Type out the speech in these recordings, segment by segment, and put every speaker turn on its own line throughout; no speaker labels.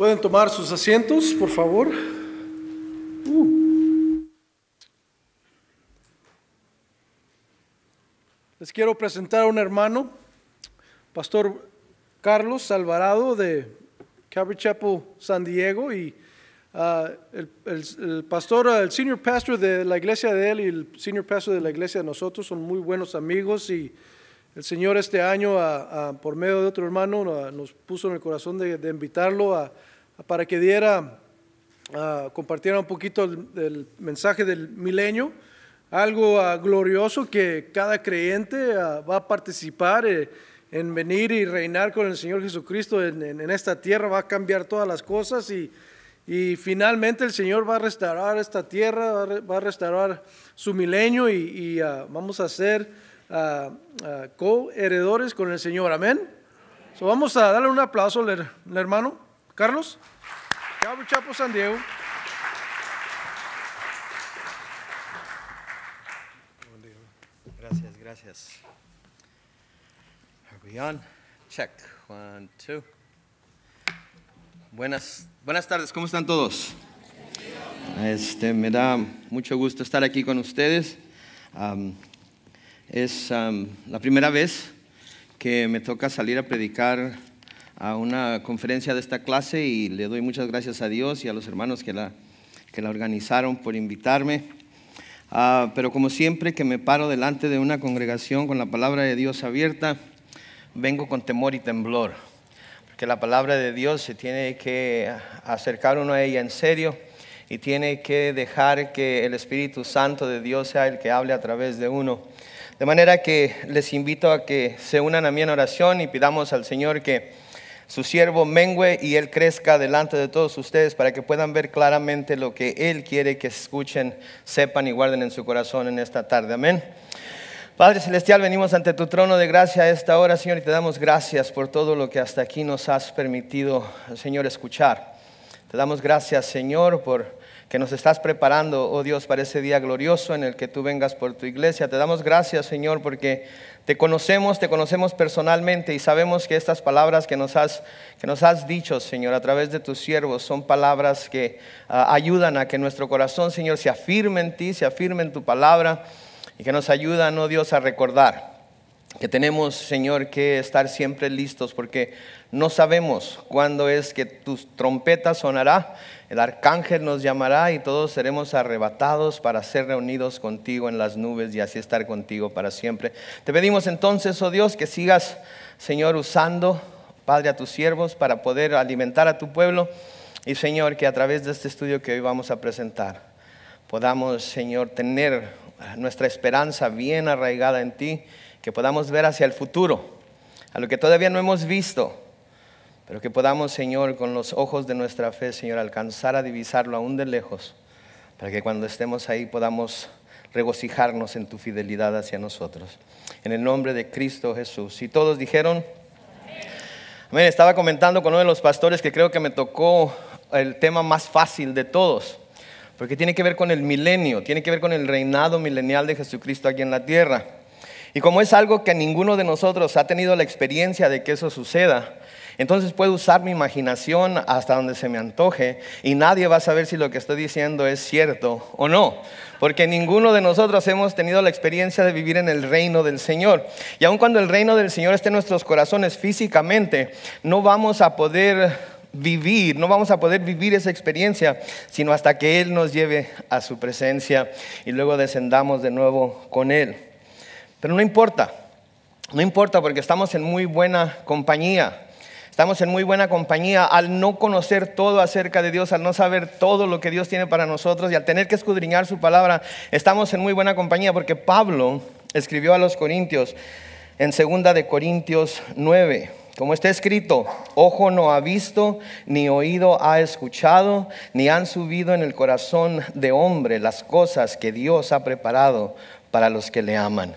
Pueden tomar sus asientos, por favor. Uh. Les quiero presentar a un hermano, Pastor Carlos Alvarado de Calvary Chapel San Diego y ah, el, el, pastor, el senior pastor de la iglesia de él y el senior pastor de la iglesia de nosotros son muy buenos amigos y el Señor este año, por medio de otro hermano, nos puso en el corazón de, invitarlo para que diera, compartiera un poquito el, mensaje del milenio, algo glorioso que cada creyente va a participar eh, en venir y reinar con el Señor Jesucristo en, esta tierra, va a cambiar todas las cosas y, finalmente el Señor va a restaurar esta tierra, va a restaurar su milenio y, vamos a hacer uh, coheredores con el Señor. Amén. So, vamos a darle un aplauso al, hermano Carlos, Cabo Chapo San Diego. Gracias, gracias. Are we on? Check. One, two. Buenas, buenas tardes, ¿cómo están todos? Este, me da mucho gusto estar aquí con ustedes. Um, es la primera vez que me toca salir a predicar a una conferencia de esta clase y le doy muchas gracias a Dios y a los hermanos que la, que la organizaron por invitarme. Ah, pero como siempre que me paro delante de una congregación con la palabra de Dios abierta, vengo con temor y temblor, porque la palabra de Dios se tiene que acercar uno a ella en serio y tiene que dejar que el Espíritu Santo de Dios sea el que hable a través de uno. De manera que les invito a que se unan a mí en oración y pidamos al Señor que su siervo mengue y él crezca delante de todos ustedes para que puedan ver claramente lo que él quiere que escuchen, sepan y guarden en su corazón en esta tarde. Amén. Padre Celestial, venimos ante tu trono de gracia a esta hora, Señor, y te damos gracias por todo lo que hasta aquí nos has permitido, Señor, escuchar. Te damos gracias, Señor, por que nos estás preparando, oh Dios, para ese día glorioso en el que tú vengas por tu iglesia. Te damos gracias, Señor, porque te conocemos, te conocemos personalmente y sabemos que estas palabras que nos has, que nos has dicho, Señor, a través de tus siervos, son palabras que ah, ayudan a que nuestro corazón, Señor, se afirme en ti, se afirme en tu palabra y que nos ayudan, oh Dios, a recordar que tenemos, Señor, que estar siempre listos porque no sabemos cuándo es que tu trompeta sonará, el arcángel nos llamará y todos seremos arrebatados para ser reunidos contigo en las nubes y así estar contigo para siempre. Te pedimos entonces, oh Dios, que sigas, Señor, usando, Padre, a tus siervos para poder alimentar a tu pueblo y, Señor, que a través de este estudio que hoy vamos a presentar, podamos, Señor, tener nuestra esperanza bien arraigada en ti que podamos ver hacia el futuro, a lo que todavía no hemos visto, pero que podamos, Señor, con los ojos de nuestra fe, Señor, alcanzar a divisarlo aún de lejos, para que cuando estemos ahí podamos regocijarnos en tu fidelidad hacia nosotros. En el nombre de Cristo Jesús. Y todos dijeron, Amén. Estaba comentando con uno de los pastores que creo que me tocó el tema más fácil de todos, porque tiene que ver con el milenio, tiene que ver con el reinado milenial de Jesucristo aquí en la tierra. Y como es algo que ninguno de nosotros ha tenido la experiencia de que eso suceda, entonces puedo usar mi imaginación hasta donde se me antoje y nadie va a saber si lo que estoy diciendo es cierto o no, porque ninguno de nosotros hemos tenido la experiencia de vivir en el reino del Señor. Y aun cuando el reino del Señor esté en nuestros corazones físicamente, no vamos a poder vivir, no vamos a poder vivir esa experiencia, sino hasta que Él nos lleve a su presencia y luego descendamos de nuevo con Él. Pero no importa, no importa porque estamos en muy buena compañía. Estamos en muy buena compañía al no conocer todo acerca de Dios, al no saber todo lo que Dios tiene para nosotros y al tener que escudriñar su palabra. Estamos en muy buena compañía porque Pablo escribió a los Corintios en segunda de Corintios 9. Como está escrito, ojo no ha visto, ni oído ha escuchado, ni han subido en el corazón de hombre las cosas que Dios ha preparado para los que le aman.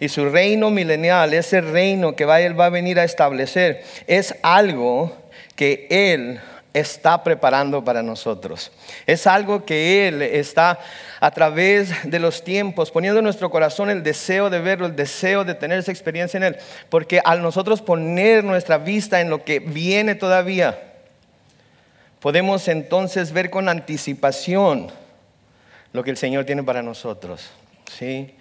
Y su reino milenial, ese reino que Él va a venir a establecer, es algo que Él está preparando para nosotros. Es algo que Él está a través de los tiempos poniendo en nuestro corazón el deseo de verlo, el deseo de tener esa experiencia en Él. Porque al nosotros poner nuestra vista en lo que viene todavía, podemos entonces ver con anticipación lo que el Señor tiene para nosotros. ¿sí?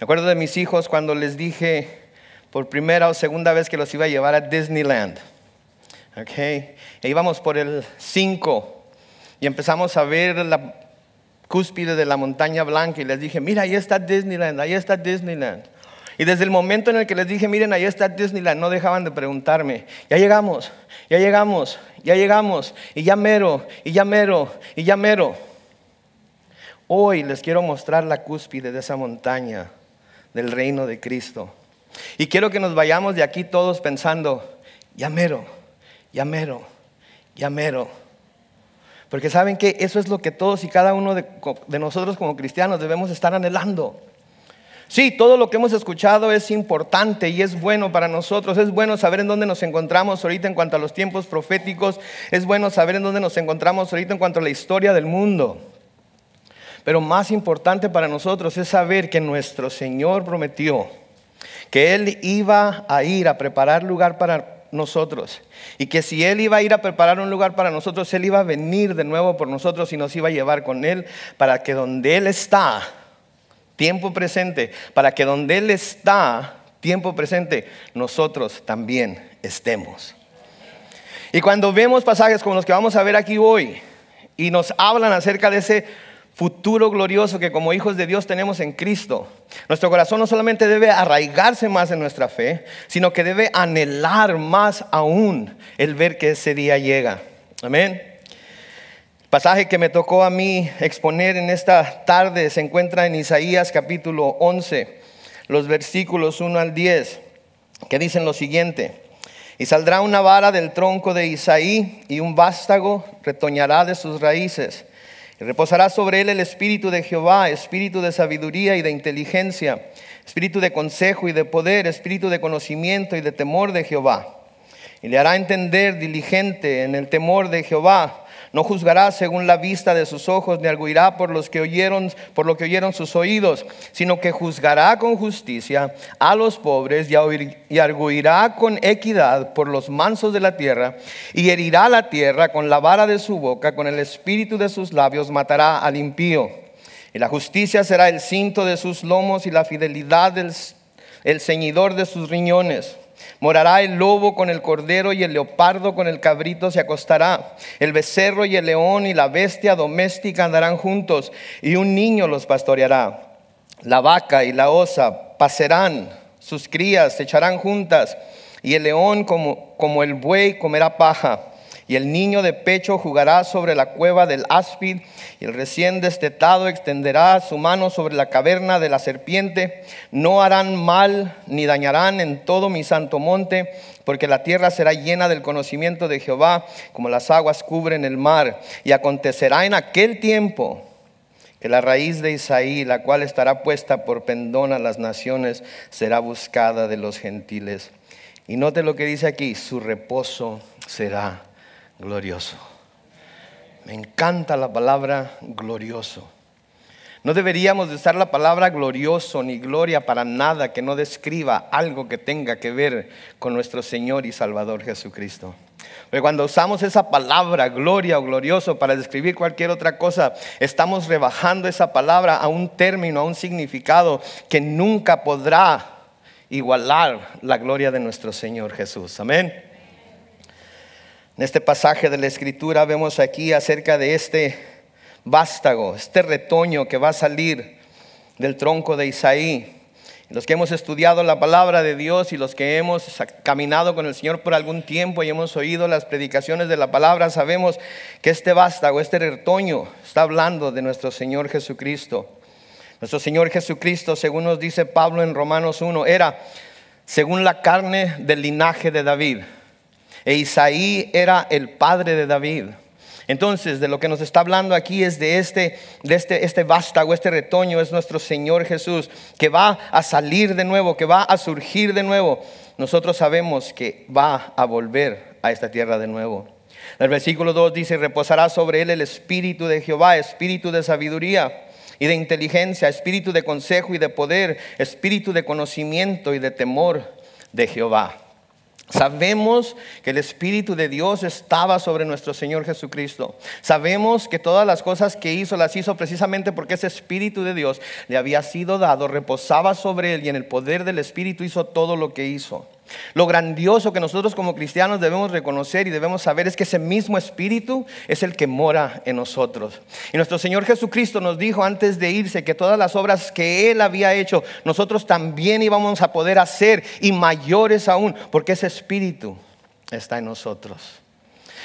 Recuerdo de mis hijos cuando les dije por primera o segunda vez que los iba a llevar a Disneyland. Okay. E íbamos por el 5 y empezamos a ver la cúspide de la montaña blanca y les dije, mira, ahí está Disneyland, ahí está Disneyland. Y desde el momento en el que les dije, miren, ahí está Disneyland, no dejaban de preguntarme, ya llegamos, ya llegamos, ya llegamos, y ya mero, y ya mero, y ya mero. Hoy les quiero mostrar la cúspide de esa montaña del reino de Cristo. Y quiero que nos vayamos de aquí todos pensando, llamero, llamero, llamero. Porque saben que eso es lo que todos y cada uno de, de, nosotros como cristianos debemos estar anhelando. Sí, todo lo que hemos escuchado es importante y es bueno para nosotros. Es bueno saber en dónde nos encontramos ahorita en cuanto a los tiempos proféticos. Es bueno saber en dónde nos encontramos ahorita en cuanto a la historia del mundo. Pero más importante para nosotros es saber que nuestro Señor prometió que Él iba a ir a preparar lugar para nosotros y que si Él iba a ir a preparar un lugar para nosotros, Él iba a venir de nuevo por nosotros y nos iba a llevar con Él para que donde Él está, tiempo presente, para que donde Él está, tiempo presente, nosotros también estemos. Y cuando vemos pasajes como los que vamos a ver aquí hoy y nos hablan acerca de ese futuro glorioso que como hijos de Dios tenemos en Cristo. Nuestro corazón no solamente debe arraigarse más en nuestra fe, sino que debe anhelar más aún el ver que ese día llega. Amén. El pasaje que me tocó a mí exponer en esta tarde se encuentra en Isaías capítulo 11, los versículos 1 al 10, que dicen lo siguiente. Y saldrá una vara del tronco de Isaí y un vástago retoñará de sus raíces Reposará sobre él el espíritu de Jehová, espíritu de sabiduría y de inteligencia, espíritu de consejo y de poder, espíritu de conocimiento y de temor de Jehová. Y le hará entender diligente en el temor de Jehová no juzgará según la vista de sus ojos, ni arguirá por los que oyeron, por lo que oyeron sus oídos, sino que juzgará con justicia a los pobres y arguirá con equidad por los mansos de la tierra, y herirá la tierra con la vara de su boca, con el espíritu de sus labios matará al impío. Y la justicia será el cinto de sus lomos y la fidelidad el ceñidor de sus riñones. Morará el lobo con el cordero y el leopardo con el cabrito se acostará. El becerro y el león y la bestia doméstica andarán juntos y un niño los pastoreará. La vaca y la osa pasarán, sus crías se echarán juntas y el león como, como el buey comerá paja y el niño de pecho jugará sobre la cueva del áspid, y el recién destetado extenderá su mano sobre la caverna de la serpiente. No harán mal ni dañarán en todo mi santo monte, porque la tierra será llena del conocimiento de Jehová, como las aguas cubren el mar. Y acontecerá en aquel tiempo que la raíz de Isaí, la cual estará puesta por pendón a las naciones, será buscada de los gentiles. Y note lo que dice aquí, su reposo será glorioso. Me encanta la palabra glorioso. No deberíamos usar la palabra glorioso ni gloria para nada que no describa algo que tenga que ver con nuestro Señor y Salvador Jesucristo. Porque cuando usamos esa palabra gloria o glorioso para describir cualquier otra cosa, estamos rebajando esa palabra a un término, a un significado que nunca podrá igualar la gloria de nuestro Señor Jesús. Amén. En este pasaje de la escritura vemos aquí acerca de este vástago, este retoño que va a salir del tronco de Isaí. Los que hemos estudiado la palabra de Dios y los que hemos caminado con el Señor por algún tiempo y hemos oído las predicaciones de la palabra, sabemos que este vástago, este retoño, está hablando de nuestro Señor Jesucristo. Nuestro Señor Jesucristo, según nos dice Pablo en Romanos 1, era según la carne del linaje de David e Isaí era el padre de David. Entonces, de lo que nos está hablando aquí es de este, de este, este, vástago, este retoño, es nuestro Señor Jesús, que va a salir de nuevo, que va a surgir de nuevo. Nosotros sabemos que va a volver a esta tierra de nuevo. El versículo 2 dice, reposará sobre él el espíritu de Jehová, espíritu de sabiduría y de inteligencia, espíritu de consejo y de poder, espíritu de conocimiento y de temor de Jehová. Sabemos que el Espíritu de Dios estaba sobre nuestro Señor Jesucristo. Sabemos que todas las cosas que hizo las hizo precisamente porque ese Espíritu de Dios le había sido dado, reposaba sobre él y en el poder del Espíritu hizo todo lo que hizo. Lo grandioso que nosotros como cristianos debemos reconocer y debemos saber es que ese mismo espíritu es el que mora en nosotros. Y nuestro Señor Jesucristo nos dijo antes de irse que todas las obras que Él había hecho, nosotros también íbamos a poder hacer y mayores aún, porque ese espíritu está en nosotros.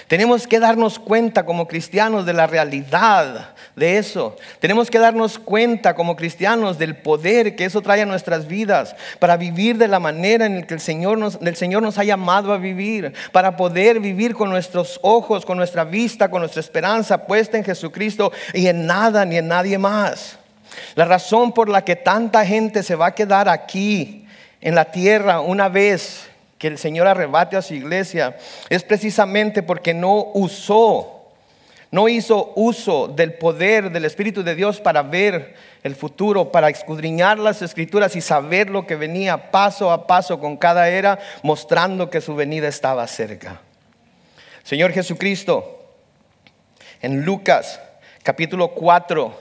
Tenemos que darnos cuenta como cristianos de la realidad de eso. Tenemos que darnos cuenta como cristianos del poder que eso trae a nuestras vidas para vivir de la manera en la que el Señor nos, Señor nos ha llamado a vivir, para poder vivir con nuestros ojos, con nuestra vista, con nuestra esperanza puesta en Jesucristo y en nada ni en nadie más. La razón por la que tanta gente se va a quedar aquí en la tierra una vez que el Señor arrebate a su iglesia es precisamente porque no usó, no hizo uso del poder del Espíritu de Dios para ver el futuro, para escudriñar las escrituras y saber lo que venía paso a paso con cada era, mostrando que su venida estaba cerca. Señor Jesucristo, en Lucas capítulo 4,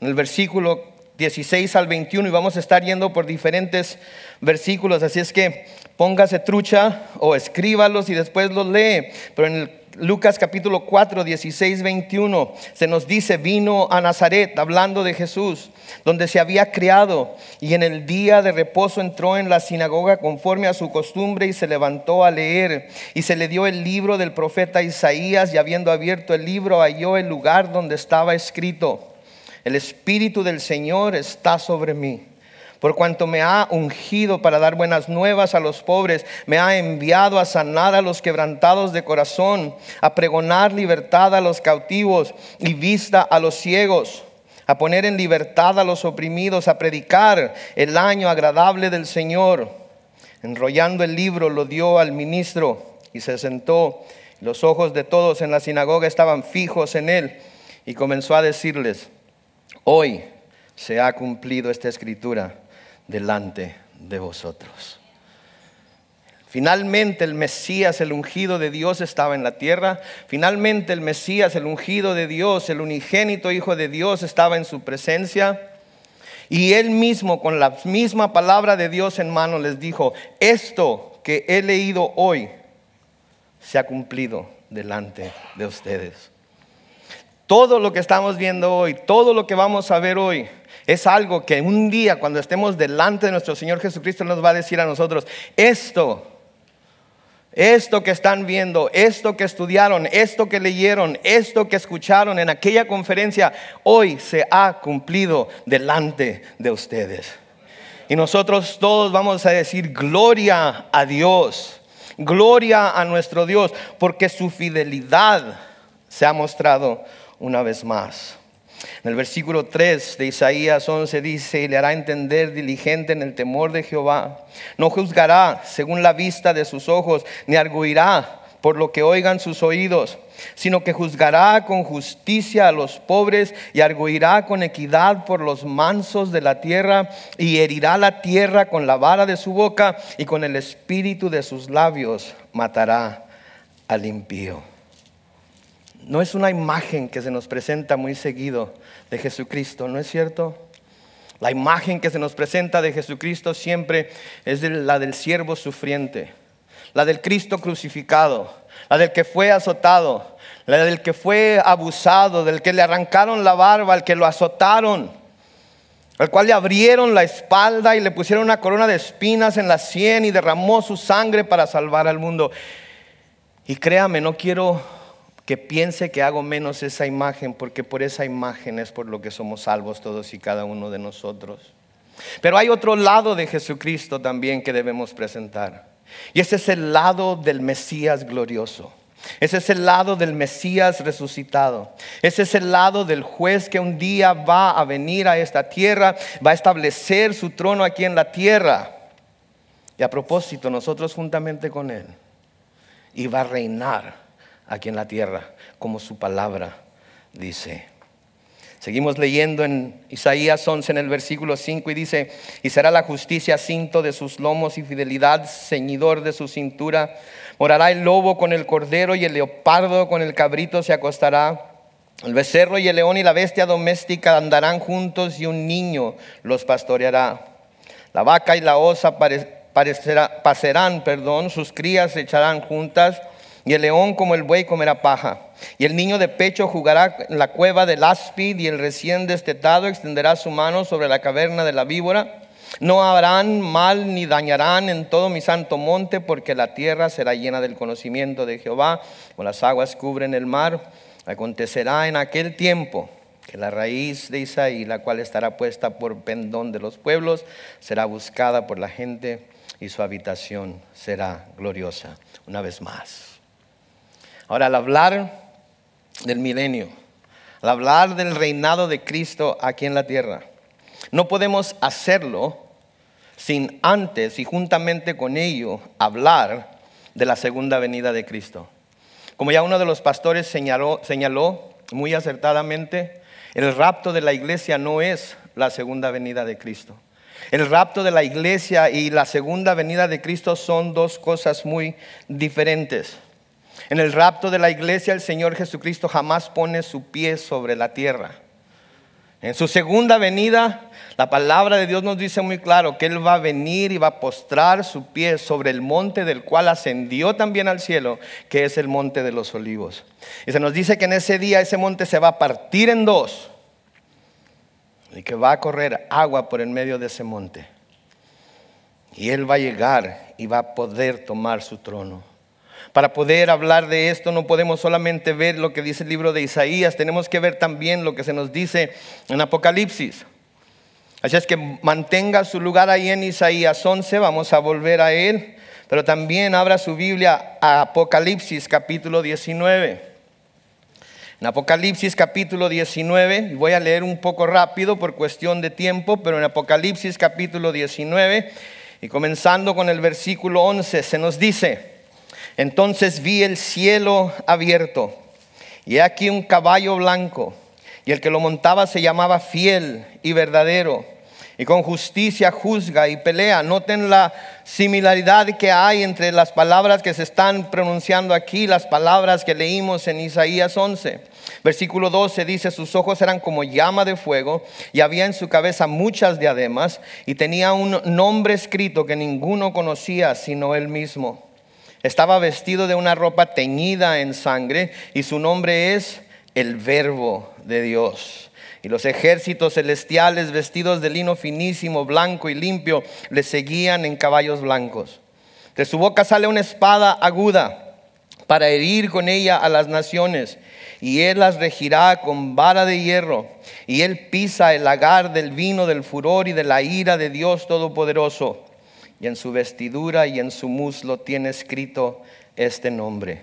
en el versículo 16 al 21, y vamos a estar yendo por diferentes versículos, así es que póngase trucha o escríbalos y después los lee. Pero en Lucas capítulo 4, 16, 21, se nos dice, vino a Nazaret hablando de Jesús, donde se había criado, y en el día de reposo entró en la sinagoga conforme a su costumbre y se levantó a leer, y se le dio el libro del profeta Isaías, y habiendo abierto el libro halló el lugar donde estaba escrito, el Espíritu del Señor está sobre mí por cuanto me ha ungido para dar buenas nuevas a los pobres, me ha enviado a sanar a los quebrantados de corazón, a pregonar libertad a los cautivos y vista a los ciegos, a poner en libertad a los oprimidos, a predicar el año agradable del Señor. Enrollando el libro lo dio al ministro y se sentó. Los ojos de todos en la sinagoga estaban fijos en él y comenzó a decirles, hoy se ha cumplido esta escritura delante de vosotros. Finalmente el Mesías, el ungido de Dios, estaba en la tierra. Finalmente el Mesías, el ungido de Dios, el unigénito Hijo de Dios, estaba en su presencia. Y él mismo, con la misma palabra de Dios en mano, les dijo, esto que he leído hoy se ha cumplido delante de ustedes. Todo lo que estamos viendo hoy, todo lo que vamos a ver hoy, es algo que un día cuando estemos delante de nuestro Señor Jesucristo nos va a decir a nosotros, esto, esto que están viendo, esto que estudiaron, esto que leyeron, esto que escucharon en aquella conferencia, hoy se ha cumplido delante de ustedes. Y nosotros todos vamos a decir, gloria a Dios, gloria a nuestro Dios, porque su fidelidad se ha mostrado una vez más. En el versículo 3 de Isaías 11 dice, y le hará entender diligente en el temor de Jehová. No juzgará según la vista de sus ojos, ni arguirá por lo que oigan sus oídos, sino que juzgará con justicia a los pobres y arguirá con equidad por los mansos de la tierra y herirá la tierra con la vara de su boca y con el espíritu de sus labios matará al impío no es una imagen que se nos presenta muy seguido de Jesucristo, ¿no es cierto? La imagen que se nos presenta de Jesucristo siempre es la del siervo sufriente, la del Cristo crucificado, la del que fue azotado, la del que fue abusado, del que le arrancaron la barba, al que lo azotaron, al cual le abrieron la espalda y le pusieron una corona de espinas en la sien y derramó su sangre para salvar al mundo. Y créame, no quiero que piense que hago menos esa imagen, porque por esa imagen es por lo que somos salvos todos y cada uno de nosotros. Pero hay otro lado de Jesucristo también que debemos presentar. Y ese es el lado del Mesías glorioso. Ese es el lado del Mesías resucitado. Ese es el lado del juez que un día va a venir a esta tierra, va a establecer su trono aquí en la tierra. Y a propósito, nosotros juntamente con Él. Y va a reinar aquí en la tierra, como su palabra dice. Seguimos leyendo en Isaías 11 en el versículo 5 y dice, y será la justicia cinto de sus lomos y fidelidad ceñidor de su cintura. Morará el lobo con el cordero y el leopardo con el cabrito se acostará. El becerro y el león y la bestia doméstica andarán juntos y un niño los pastoreará. La vaca y la osa parecerá, perdón, sus crías se echarán juntas y el león como el buey comerá paja. Y el niño de pecho jugará en la cueva del áspid, y el recién destetado extenderá su mano sobre la caverna de la víbora. No harán mal ni dañarán en todo mi santo monte, porque la tierra será llena del conocimiento de Jehová, como las aguas cubren el mar. Acontecerá en aquel tiempo que la raíz de Isaí, la cual estará puesta por pendón de los pueblos, será buscada por la gente y su habitación será gloriosa. Una vez más. Ahora, al hablar del milenio, al hablar del reinado de Cristo aquí en la tierra, no podemos hacerlo sin antes y juntamente con ello hablar de la segunda venida de Cristo. Como ya uno de los pastores señaló, muy acertadamente, el rapto de la iglesia no es la segunda venida de Cristo. El rapto de la iglesia y la segunda venida de Cristo son dos cosas muy diferentes. En el rapto de la iglesia el Señor Jesucristo jamás pone su pie sobre la tierra. En su segunda venida, la palabra de Dios nos dice muy claro que Él va a venir y va a postrar su pie sobre el monte del cual ascendió también al cielo, que es el monte de los olivos. Y se nos dice que en ese día ese monte se va a partir en dos y que va a correr agua por el medio de ese monte. Y Él va a llegar y va a poder tomar su trono. Para poder hablar de esto no podemos solamente ver lo que dice el libro de Isaías, tenemos que ver también lo que se nos dice en Apocalipsis. Así es que mantenga su lugar ahí en Isaías 11, vamos a volver a él, pero también abra su Biblia a Apocalipsis capítulo 19. En Apocalipsis capítulo 19, voy a leer un poco rápido por cuestión de tiempo, pero en Apocalipsis capítulo 19, y comenzando con el versículo 11, se nos dice, entonces vi el cielo abierto y he aquí un caballo blanco y el que lo montaba se llamaba fiel y verdadero y con justicia juzga y pelea. Noten la similaridad que hay entre las palabras que se están pronunciando aquí, las palabras que leímos en Isaías 11. Versículo 12 dice, sus ojos eran como llama de fuego y había en su cabeza muchas diademas y tenía un nombre escrito que ninguno conocía sino él mismo. Estaba vestido de una ropa teñida en sangre y su nombre es el verbo de Dios. Y los ejércitos celestiales vestidos de lino finísimo, blanco y limpio, le seguían en caballos blancos. De su boca sale una espada aguda para herir con ella a las naciones, y él las regirá con vara de hierro, y él pisa el lagar del vino del furor y de la ira de Dios Todopoderoso y en su vestidura y en su muslo tiene escrito este nombre,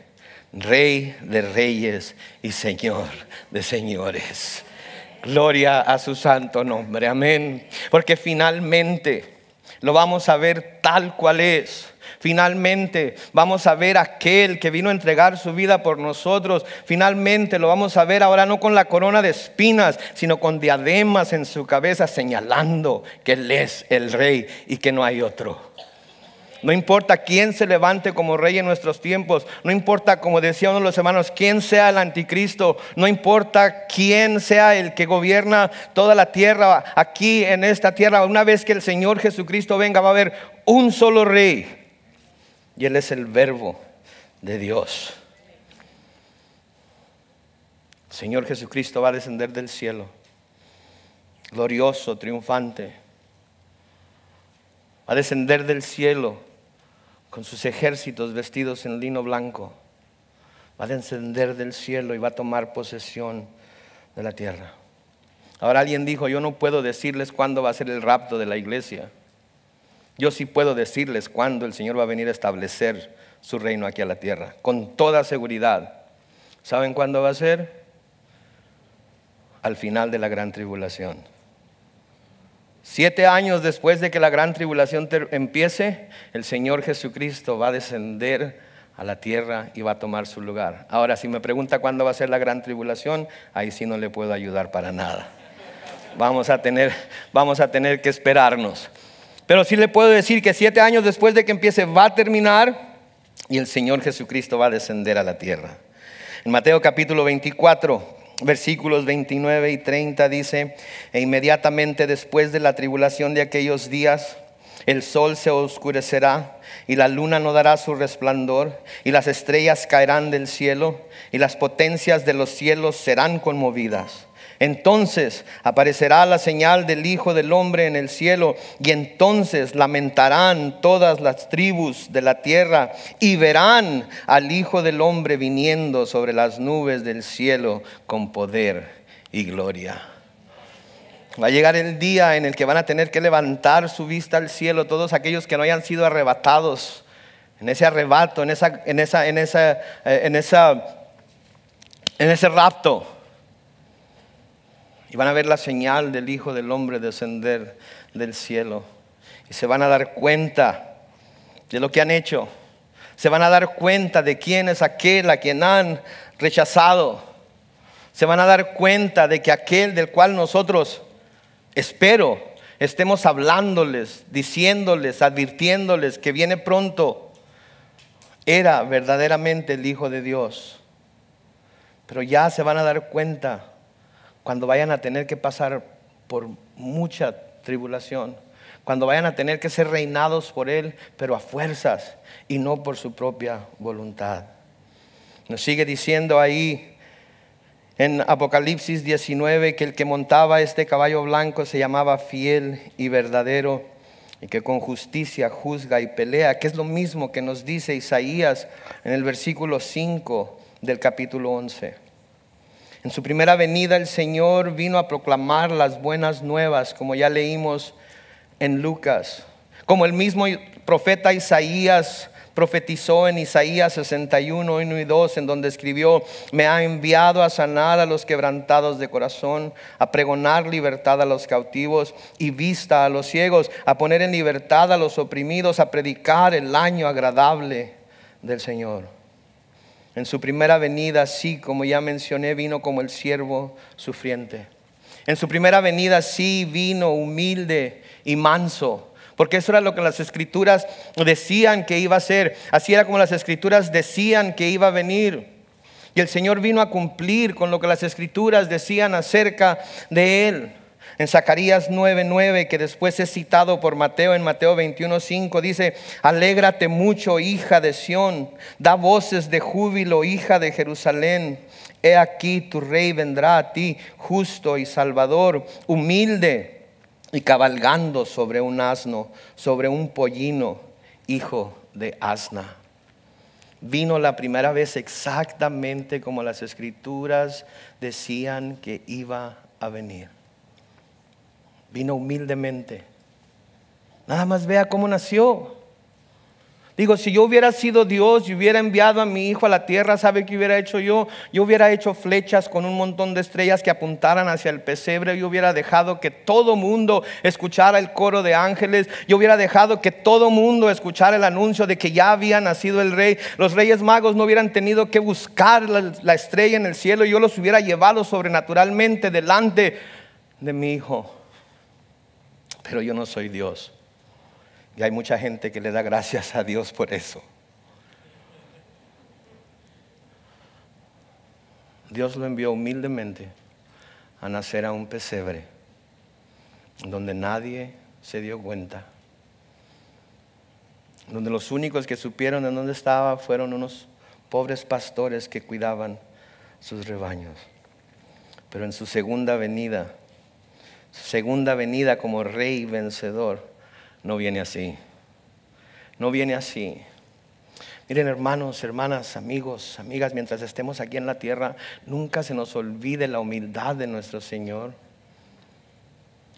Rey de Reyes y Señor de Señores. Gloria a su santo nombre, amén. Porque finalmente lo vamos a ver tal cual es Finalmente vamos a ver a aquel que vino a entregar su vida por nosotros. Finalmente lo vamos a ver ahora no con la corona de espinas, sino con diademas en su cabeza, señalando que Él es el rey y que no hay otro. No importa quién se levante como rey en nuestros tiempos. No importa, como decía uno de los hermanos, quién sea el anticristo. No importa quién sea el que gobierna toda la tierra, aquí en esta tierra. Una vez que el Señor Jesucristo venga, va a haber un solo rey y Él es el verbo de Dios. Señor Jesucristo va a descender del cielo, glorioso, triunfante. Va a descender del cielo con sus ejércitos vestidos en lino blanco. Va a descender del cielo y va a tomar posesión de la tierra. Ahora alguien dijo, yo no puedo decirles cuándo va a ser el rapto de la iglesia. Yo sí puedo decirles cuándo el Señor va a venir a establecer su reino aquí a la tierra, con toda seguridad. ¿Saben cuándo va a ser? Al final de la gran tribulación. Siete años después de que la gran tribulación empiece, el Señor Jesucristo va a descender a la tierra y va a tomar su lugar. Ahora, si me pregunta cuándo va a ser la gran tribulación, ahí sí no le puedo ayudar para nada. Vamos a tener, vamos a tener que esperarnos. Pero sí le puedo decir que siete años después de que empiece va a terminar y el Señor Jesucristo va a descender a la tierra. En Mateo capítulo 24, versículos 29 y 30 dice, e inmediatamente después de la tribulación de aquellos días, el sol se oscurecerá y la luna no dará su resplandor y las estrellas caerán del cielo y las potencias de los cielos serán conmovidas. Entonces aparecerá la señal del Hijo del Hombre en el cielo y entonces lamentarán todas las tribus de la tierra y verán al Hijo del Hombre viniendo sobre las nubes del cielo con poder y gloria. Va a llegar el día en el que van a tener que levantar su vista al cielo todos aquellos que no hayan sido arrebatados en ese arrebato, en esa en esa en esa eh, en esa ese rapto y van a ver la señal del Hijo del Hombre descender del cielo. Y se van a dar cuenta de lo que han hecho. Se van a dar cuenta de quién es aquel a quien han rechazado. Se van a dar cuenta de que aquel del cual nosotros, espero, estemos hablándoles, diciéndoles, advirtiéndoles que viene pronto, era verdaderamente el Hijo de Dios. Pero ya se van a dar cuenta cuando vayan a tener que pasar por mucha tribulación, cuando vayan a tener que ser reinados por Él, pero a fuerzas y no por su propia voluntad. Nos sigue diciendo ahí en Apocalipsis 19 que el que montaba este caballo blanco se llamaba fiel y verdadero y que con justicia juzga y pelea, que es lo mismo que nos dice Isaías en el versículo 5 del capítulo 11. En su primera venida el Señor vino a proclamar las buenas nuevas, como ya leímos en Lucas, como el mismo profeta Isaías profetizó en Isaías 61, 1 y 2, en donde escribió, me ha enviado a sanar a los quebrantados de corazón, a pregonar libertad a los cautivos y vista a los ciegos, a poner en libertad a los oprimidos, a predicar el año agradable del Señor. En su primera venida, sí, como ya mencioné, vino como el siervo sufriente. En su primera venida, sí, vino humilde y manso. Porque eso era lo que las escrituras decían que iba a ser. Así era como las escrituras decían que iba a venir. Y el Señor vino a cumplir con lo que las escrituras decían acerca de Él. En Zacarías 9:9, que después es citado por Mateo en Mateo 21:5, dice, alégrate mucho, hija de Sión, da voces de júbilo, hija de Jerusalén. He aquí tu rey vendrá a ti, justo y salvador, humilde y cabalgando sobre un asno, sobre un pollino, hijo de asna. Vino la primera vez exactamente como las escrituras decían que iba a venir. Vino humildemente. Nada más vea cómo nació. Digo, si yo hubiera sido Dios y hubiera enviado a mi hijo a la tierra, ¿sabe qué hubiera hecho yo? Yo hubiera hecho flechas con un montón de estrellas que apuntaran hacia el pesebre. Yo hubiera dejado que todo mundo escuchara el coro de ángeles. Yo hubiera dejado que todo mundo escuchara el anuncio de que ya había nacido el rey. Los reyes magos no hubieran tenido que buscar la, estrella en el cielo. Yo los hubiera llevado sobrenaturalmente delante de mi hijo pero yo no soy Dios. Y hay mucha gente que le da gracias a Dios por eso. Dios lo envió humildemente a nacer a un pesebre donde nadie se dio cuenta, donde los únicos que supieron en dónde estaba fueron unos pobres pastores que cuidaban sus rebaños. Pero en su segunda venida, segunda venida como rey vencedor, no viene así. No viene así. Miren hermanos, hermanas, amigos, amigas, mientras estemos aquí en la tierra, nunca se nos olvide la humildad de nuestro Señor.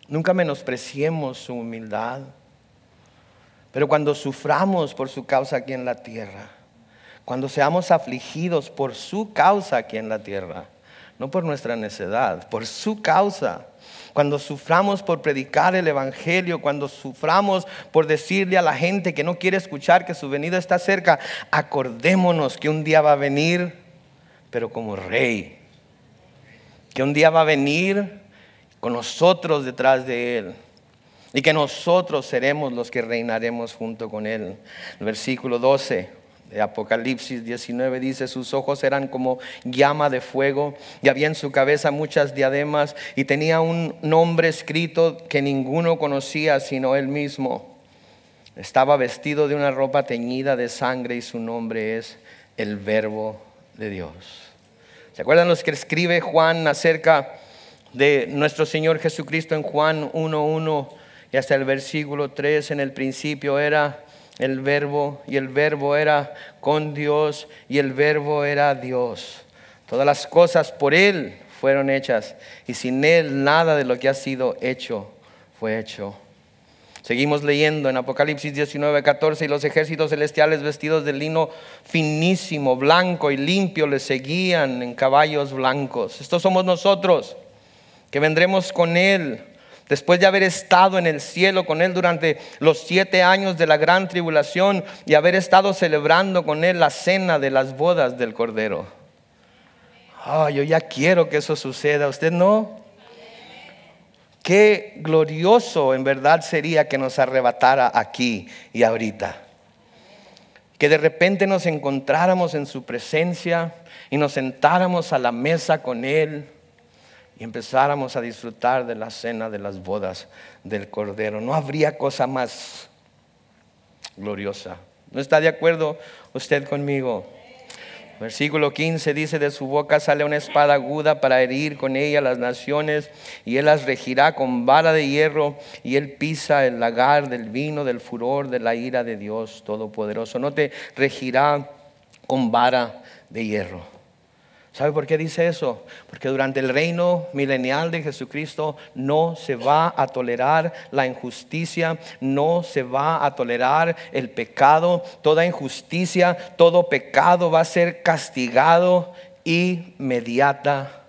Nunca menospreciemos su humildad. Pero cuando suframos por su causa aquí en la tierra, cuando seamos afligidos por su causa aquí en la tierra, no por nuestra necedad, por su causa. Cuando suframos por predicar el Evangelio, cuando suframos por decirle a la gente que no quiere escuchar que su venida está cerca, acordémonos que un día va a venir, pero como rey, que un día va a venir con nosotros detrás de él y que nosotros seremos los que reinaremos junto con él. Versículo 12 de eh, Apocalipsis 19 dice, sus ojos eran como llama de fuego y había en su cabeza muchas diademas y tenía un nombre escrito que ninguno conocía sino él mismo. Estaba vestido de una ropa teñida de sangre y su nombre es el verbo de Dios. ¿Se acuerdan los que escribe Juan acerca de nuestro Señor Jesucristo en Juan 1.1 y hasta el versículo 3? En el principio era el verbo y el verbo era con Dios y el verbo era Dios. Todas las cosas por Él fueron hechas y sin Él nada de lo que ha sido hecho fue hecho. Seguimos leyendo en Apocalipsis 19, 14, y los ejércitos celestiales vestidos de lino finísimo, blanco y limpio le seguían en caballos blancos. Estos somos nosotros que vendremos con Él después de haber estado en el cielo con Él durante los siete años de la gran tribulación y haber estado celebrando con Él la cena de las bodas del Cordero. Oh, yo ya quiero que eso suceda, ¿usted no? Qué glorioso en verdad sería que nos arrebatara aquí y ahorita. Que de repente nos encontráramos en su presencia y nos sentáramos a la mesa con Él y empezáramos a disfrutar de la cena de las bodas del Cordero. No habría cosa más gloriosa. ¿No está de acuerdo usted conmigo? Versículo 15 dice, de su boca sale una espada aguda para herir con ella las naciones, y él las regirá con vara de hierro, y él pisa el lagar del vino, del furor, de la ira de Dios Todopoderoso. No te regirá con vara de hierro. ¿Sabe por qué dice eso? Porque durante el reino milenial de Jesucristo no se va a tolerar la injusticia, no se va a tolerar el pecado, toda injusticia, todo pecado va a ser castigado inmediata.